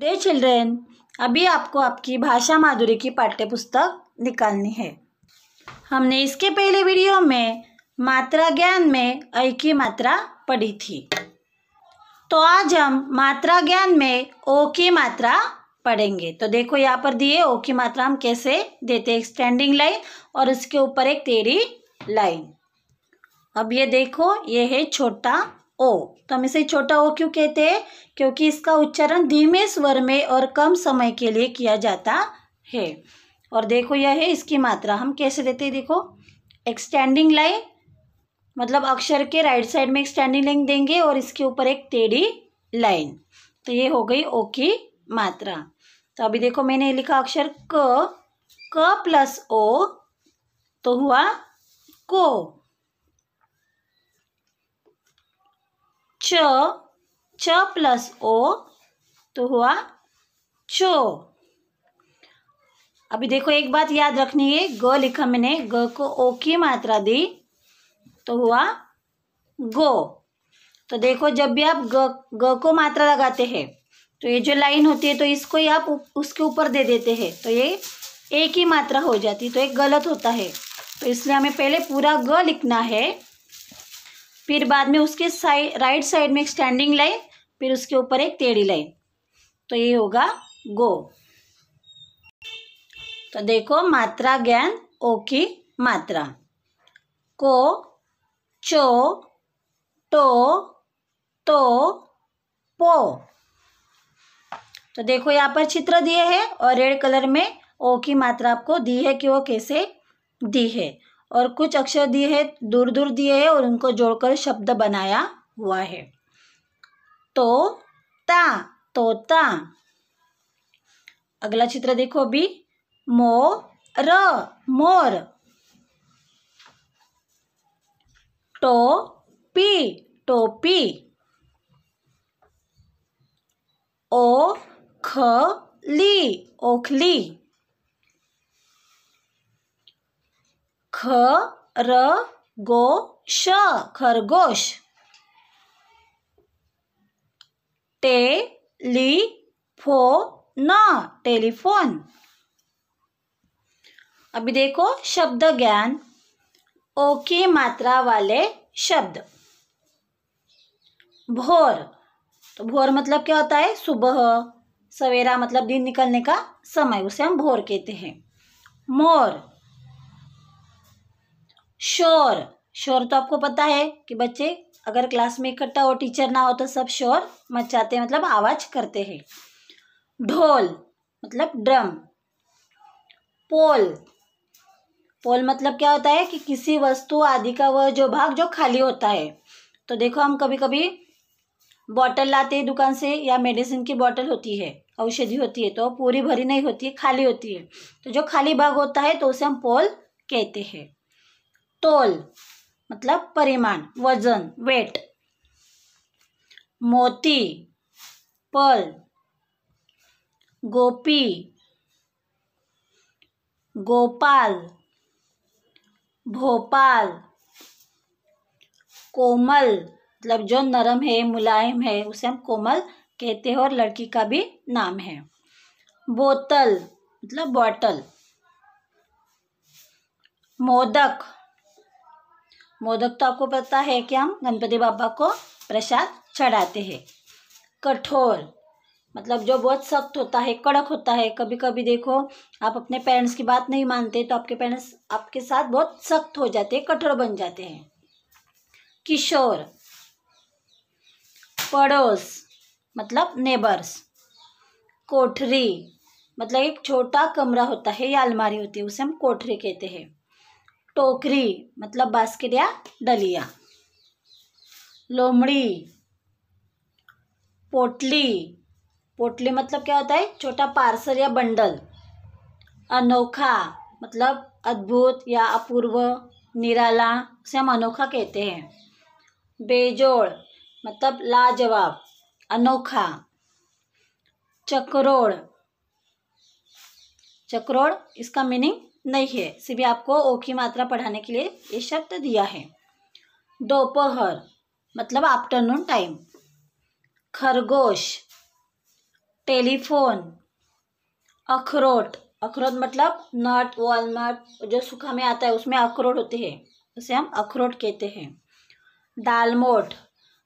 day children अभी आपको आपकी भाषा माधुरी की पाठ्य पुस्तक निकालनी है हमने इसके पहले वीडियो में मात्रा ज्ञान में ऐ की मात्रा पढ़ी थी तो आज हम मात्रा ज्ञान में ओ की मात्रा पढ़ेंगे तो देखो यहाँ पर दिए ओ की मात्रा हम कैसे देते हैं स्टैंडिंग लाइन और उसके ऊपर एक टेढ़ी लाइन अब ये देखो ये है छोटा ओ तो हम इसे छोटा ओ क्यों कहते हैं क्योंकि इसका उच्चारण धीमे स्वर में और कम समय के लिए किया जाता है और देखो यह है इसकी मात्रा हम कैसे देते हैं देखो एक स्टैंडिंग लाइन मतलब अक्षर के राइट साइड में एक स्टैंडिंग लाइन देंगे और इसके ऊपर एक टेढ़ी लाइन तो ये हो गई ओ की मात्रा तो अभी देखो मैंने लिखा अक्षर क क प्लस ओ तो हुआ को च प्लस ओ तो हुआ चो अभी देखो एक बात याद रखनी है ग लिखा मैंने ग को ओ की मात्रा दी तो हुआ गो तो देखो जब भी आप ग ग को मात्रा लगाते हैं तो ये जो लाइन होती है तो इसको ही आप उसके ऊपर दे देते हैं तो ये एक ही मात्रा हो जाती है तो एक गलत होता है तो इसलिए हमें पहले पूरा ग लिखना है फिर बाद में उसके साइड राइट साइड में एक स्टैंडिंग लाइन फिर उसके ऊपर एक टेढ़ी लाइन तो ये होगा गो तो देखो मात्रा ज्ञान ओ की मात्रा को चो टो तो, तो पो तो देखो यहाँ पर चित्र दिए हैं और रेड कलर में ओ की मात्रा आपको दी है कि वो कैसे दी है और कुछ अक्षर दिए हैं दूर दूर दिए हैं और उनको जोड़कर शब्द बनाया हुआ है तो ता तोता अगला चित्र देखो अभी मो र मोर टो पी टोपी ओ ख ली ओखली ख र गो श खरगोश टे ली फो न टेलीफोन अभी देखो शब्द ज्ञान ओ की मात्रा वाले शब्द भोर तो भोर मतलब क्या होता है सुबह सवेरा मतलब दिन निकलने का समय उसे हम भोर कहते हैं मोर शोर शोर तो आपको पता है कि बच्चे अगर क्लास में इकट्ठा हो टीचर ना हो तो सब शोर मचाते हैं मतलब आवाज करते हैं ढोल मतलब ड्रम पोल पोल मतलब क्या होता है कि किसी वस्तु आदि का वह जो भाग जो खाली होता है तो देखो हम कभी कभी बॉटल लाते हैं दुकान से या मेडिसिन की बॉटल होती है औषधि होती है तो पूरी भरी नहीं होती है खाली होती है तो जो खाली भाग होता है तो उसे हम पोल कहते हैं तोल मतलब परिमाण वजन वेट मोती पल गोपी गोपाल भोपाल कोमल मतलब जो नरम है मुलायम है उसे हम कोमल कहते हैं और लड़की का भी नाम है बोतल मतलब बॉटल मोदक मोदक तो आपको पता है कि हम गणपति बाबा को प्रसाद चढ़ाते हैं कठोर मतलब जो बहुत सख्त होता है कड़क होता है कभी कभी देखो आप अपने पेरेंट्स की बात नहीं मानते तो आपके पेरेंट्स आपके साथ बहुत सख्त हो जाते हैं कठोर बन जाते हैं किशोर पड़ोस मतलब नेबर्स कोठरी मतलब एक छोटा कमरा होता है या अलमारी होती है उसे हम कोठरी कहते हैं टोकरी मतलब बास्केट या डलिया लोमड़ी पोटली पोटली मतलब क्या होता है छोटा पार्सल या बंडल अनोखा मतलब अद्भुत या अपूर्व निराला उसे हम अनोखा कहते हैं बेजोड़ मतलब लाजवाब अनोखा चक्रोड़ चक्रोड़ इसका मीनिंग नहीं है सिर्फ आपको ओ की मात्रा पढ़ाने के लिए ये शब्द दिया है दोपहर मतलब आफ्टरनून टाइम खरगोश टेलीफोन अखरोट अखरोट मतलब नट वॉलमट जो सूखा में आता है उसमें अखरोट होते हैं उसे हम अखरोट कहते हैं दालमोट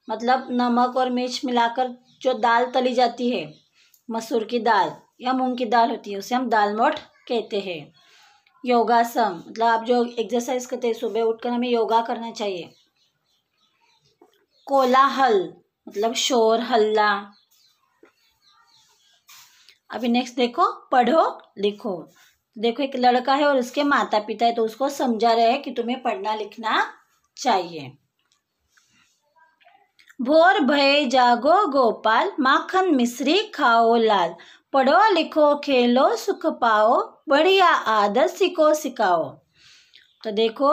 मतलब नमक और मिर्च मिलाकर जो दाल तली जाती है मसूर की दाल या मूंग की दाल होती है उसे हम दालमोट कहते हैं योगासन मतलब आप जो एक्सरसाइज करते हैं सुबह उठकर हमें योगा करना चाहिए कोलाहल मतलब शोर हल्ला अभी नेक्स्ट देखो पढ़ो लिखो देखो एक लड़का है और उसके माता पिता है तो उसको समझा रहे हैं कि तुम्हें पढ़ना लिखना चाहिए भोर भय जागो गोपाल माखन मिश्री खाओ लाल पढ़ो लिखो खेलो सुख पाओ बढ़िया आदत सीखो सिखाओ तो देखो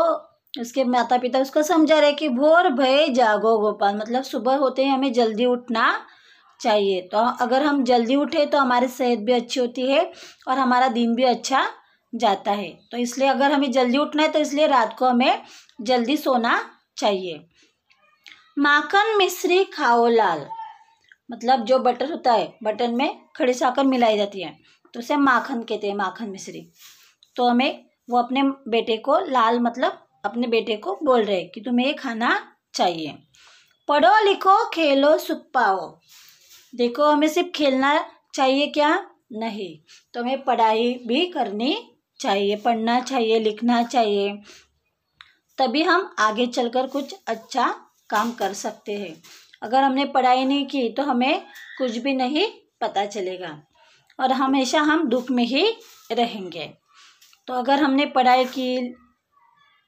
उसके माता पिता उसको समझा रहे कि भोर भय जागो गोपाल मतलब सुबह होते ही हमें जल्दी उठना चाहिए तो अगर हम जल्दी उठे तो हमारी सेहत भी अच्छी होती है और हमारा दिन भी अच्छा जाता है तो इसलिए अगर हमें जल्दी उठना है तो इसलिए रात को हमें जल्दी सोना चाहिए माखन मिश्री खाओ लाल मतलब जो बटर होता है बटर में खड़ी साकर मिलाई जाती है तो उसे माखन कहते हैं माखन मिश्री तो हमें वो अपने बेटे को लाल मतलब अपने बेटे को बोल रहे कि तुम्हें ये खाना चाहिए पढ़ो लिखो खेलो सुख पाओ देखो हमें सिर्फ खेलना चाहिए क्या नहीं तो हमें पढ़ाई भी करनी चाहिए पढ़ना चाहिए लिखना चाहिए तभी हम आगे चलकर कुछ अच्छा काम कर सकते हैं अगर हमने पढ़ाई नहीं की तो हमें कुछ भी नहीं पता चलेगा और हमेशा हम दुख में ही रहेंगे तो अगर हमने पढ़ाई की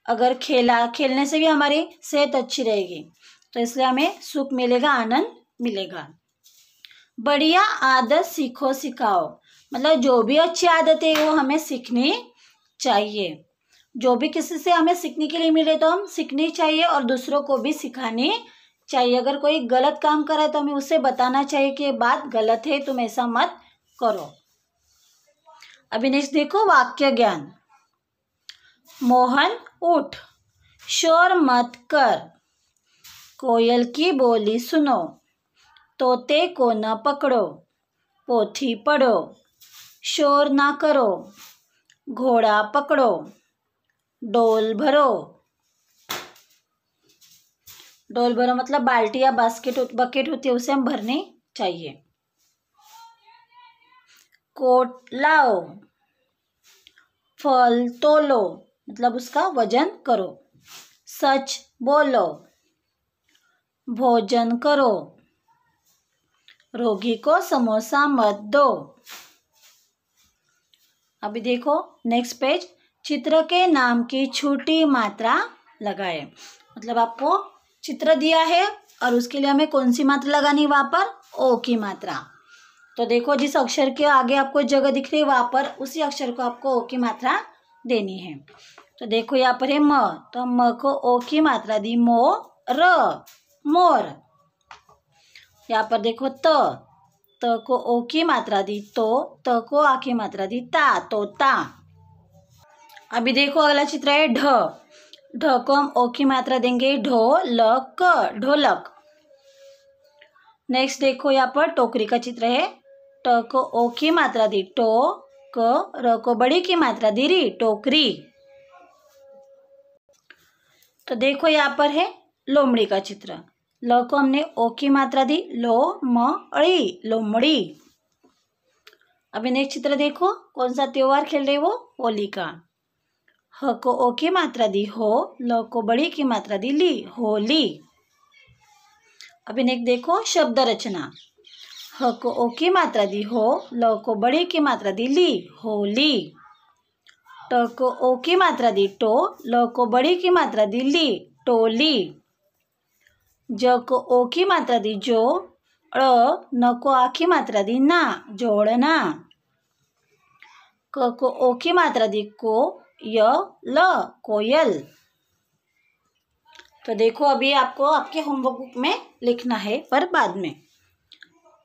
अगर खेला खेलने से भी हमारी सेहत अच्छी रहेगी तो इसलिए हमें सुख मिलेगा आनंद मिलेगा बढ़िया आदत सीखो सिखाओ मतलब जो भी अच्छी आदत है वो हमें सीखनी चाहिए जो भी किसी से हमें सीखने के लिए मिले तो हम सीखनी चाहिए और दूसरों को भी सिखानी चाहिए अगर कोई गलत काम करे तो हमें उसे बताना चाहिए कि ये बात गलत है तुम ऐसा मत करो अभी नेक्स्ट देखो वाक्य ज्ञान मोहन उठ शोर मत कर कोयल की बोली सुनो तोते को न पकड़ो पोथी पढ़ो शोर ना करो घोड़ा पकड़ो डोल भरो डोल भरो मतलब बाल्टी या बास्केट बकेट होती है उसे हम भरनी चाहिए कोट लाओ फल तोलो मतलब उसका वजन करो सच बोलो भोजन करो रोगी को समोसा मत दो अभी देखो नेक्स्ट पेज चित्र के नाम की छोटी मात्रा लगाए मतलब आपको चित्र दिया है और उसके लिए हमें कौन सी मात्रा लगानी वहाँ पर ओ की मात्रा तो देखो जिस अक्षर के आगे आपको जगह दिख रही है वहाँ पर उसी अक्षर को आपको ओ की मात्रा देनी है तो देखो यहाँ पर है म तो म को ओ की मात्रा दी मो र मोर यहाँ पर देखो त त को ओ की मात्रा दी तो त को आ की मात्रा दी ता तो ता अभी देखो अगला चित्र है ढ ढ को हम ओ की मात्रा देंगे ढो लक ढोलक नेक्स्ट देखो यहाँ पर टोकरी का चित्र है ट को ओ की मात्रा दी टो क र को बड़ी की मात्रा दी री टोकरी तो देखो यहाँ पर है लोमड़ी का चित्र ल को हमने ओ की मात्रा दी लो म अड़ी लोमड़ी अभी नेक्स्ट चित्र देखो कौन सा त्यौहार खेल रहे वो होली का ह को ओ की मात्रा दी हो ल को बड़ी की मात्रा दी ली होली अभी इन्हें देखो शब्द रचना ह को ओ की मात्रा दी हो ल को बड़ी की मात्रा दी ली होली ट को ओ की मात्रा दी टो ल को बड़ी की मात्रा दी ली टोली ज को ओ की मात्रा दी जो अ न को आ की मात्रा दी ना जोड़ना क को ओ की मात्रा दी को य ल कोयल तो देखो अभी आपको आपके होमवर्क में लिखना है पर बाद में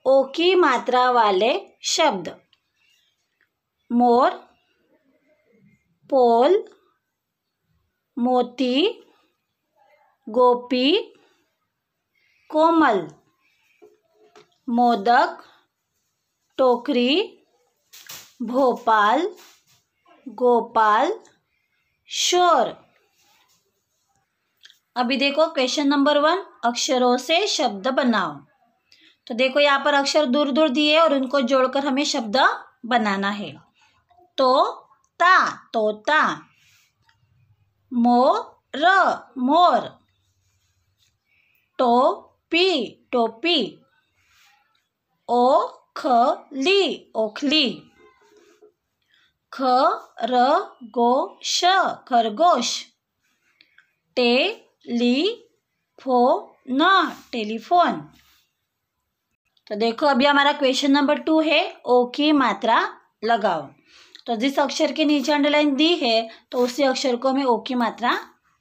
ओ की मात्रा वाले शब्द मोर पोल मोती गोपी कोमल मोदक टोकरी भोपाल गोपाल शोर अभी देखो क्वेश्चन नंबर वन अक्षरों से शब्द बनाओ तो देखो यहाँ पर अक्षर दूर दूर दिए और उनको जोड़कर हमें शब्द बनाना है तो ता तोता मो र मोर टोपी टोपी ओखली ओखली ख र गो श खरगोश टे ली फो न टेलीफोन तो देखो अभी हमारा क्वेश्चन नंबर टू है ओ की मात्रा लगाओ तो जिस अक्षर के नीचे अंडरलाइन दी है तो उसी अक्षर को हमें ओ की मात्रा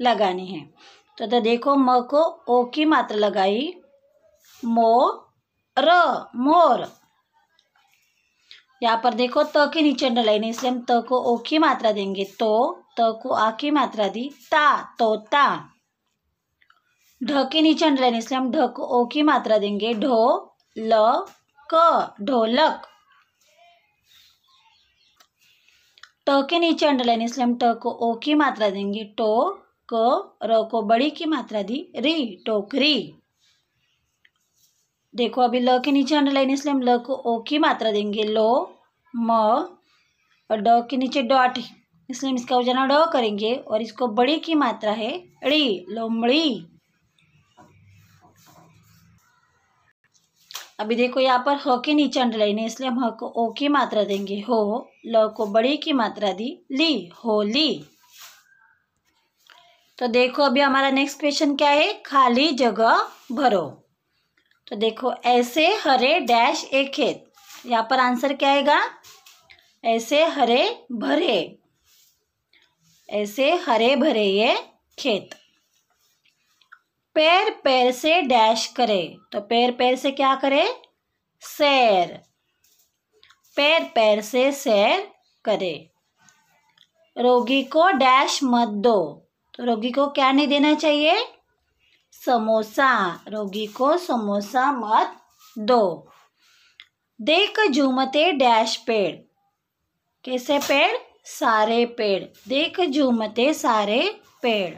लगानी है तो, तो देखो म को ओ की मात्रा लगाई मो र मोर यहाँ पर देखो त के नीचे लाइन है इसलिए हम त को ओ की मात्रा देंगे तो त को आ की मात्रा दी ता तोता ढ के नीचे लाइन इसलिए हम ढ को ओ की मात्रा देंगे ढो ल क ढोलक ट के नीचे लाइन इसलिए हम ट को ओ की मात्रा देंगे टो क र को बड़ी की मात्रा दी री टोकरी देखो अभी ल के नीचे अंडरलाइन इसलिए हम ल को ओ की मात्रा देंगे लो म और ड के नीचे डॉट इसलिए हम इसका उजाना ड करेंगे और इसको बड़ी की मात्रा है अड़ी लोमड़ी अभी देखो यहाँ पर ह के नीचे अंडरलाइन है इसलिए हम ह को ओ की मात्रा देंगे हो ल को बड़ी की मात्रा दी ली हो ली तो देखो अभी हमारा नेक्स्ट क्वेश्चन क्या है खाली जगह भरो तो देखो ऐसे हरे डैश एक खेत यहाँ पर आंसर क्या आएगा ऐसे हरे भरे ऐसे हरे भरे ये खेत पैर पैर से डैश करे तो पैर पैर से क्या करे सैर पैर पैर से सैर करे रोगी को डैश मत दो तो रोगी को क्या नहीं देना चाहिए समोसा रोगी को समोसा मत दो देख झूमते डैश पेड़ कैसे पेड़ सारे पेड़ देख झूमते सारे पेड़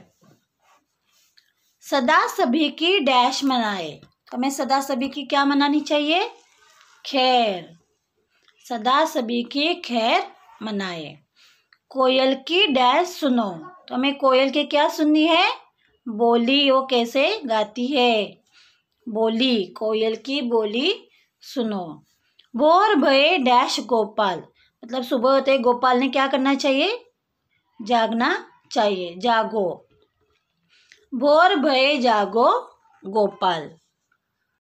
सदा सभी की डैश मनाए तो हमें सदा सभी की क्या मनानी चाहिए खैर सदा सभी की खैर मनाए कोयल की डैश सुनो तो हमें कोयल की क्या सुननी है बोली वो कैसे गाती है बोली कोयल की बोली सुनो बोर भय डैश गोपाल मतलब सुबह होते गोपाल ने क्या करना चाहिए जागना चाहिए जागो भोर भय जागो गोपाल